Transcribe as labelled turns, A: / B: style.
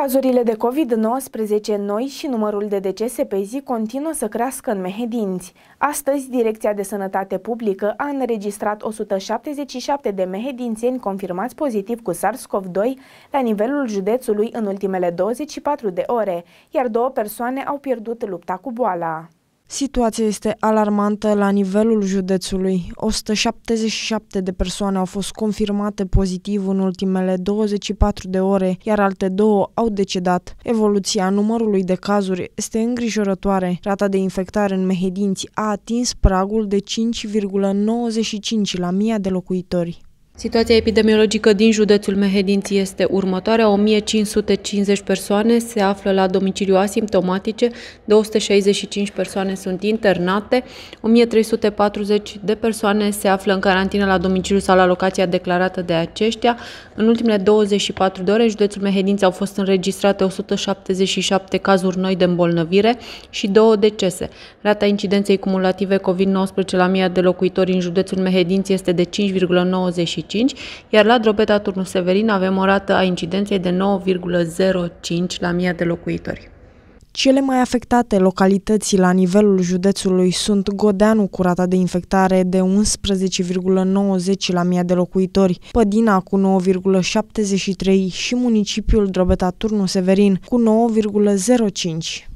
A: Cazurile de COVID-19 noi și numărul de decese pe zi continuă să crească în Mehedinți. Astăzi, Direcția de Sănătate Publică a înregistrat 177 de mehedințeni confirmați pozitiv cu SARS-CoV-2 la nivelul județului în ultimele 24 de ore, iar două persoane au pierdut lupta cu boala.
B: Situația este alarmantă la nivelul județului. 177 de persoane au fost confirmate pozitiv în ultimele 24 de ore, iar alte două au decedat. Evoluția numărului de cazuri este îngrijorătoare. Rata de infectare în Mehedinți a atins pragul de 5,95 la 1000 de locuitori.
C: Situația epidemiologică din județul Mehedinți este următoarea. 1550 persoane se află la domiciliu asimptomatice, 265 persoane sunt internate, 1340 de persoane se află în carantină la domiciliu sau la locația declarată de aceștia. În ultimele 24 de ore, județul Mehedinți au fost înregistrate 177 cazuri noi de îmbolnăvire și două decese. Rata incidenței cumulative COVID-19 la 1000 de locuitori în județul Mehedinți este de 5,95 iar la Drobeta Turnu Severin avem o rată a incidenței de 9,05 la 1000 de locuitori.
B: Cele mai afectate localități la nivelul județului sunt Godeanu cu rata de infectare de 11,90 la mii de locuitori, Pădina cu 9,73 și municipiul Drobeta Turnu Severin cu 9,05.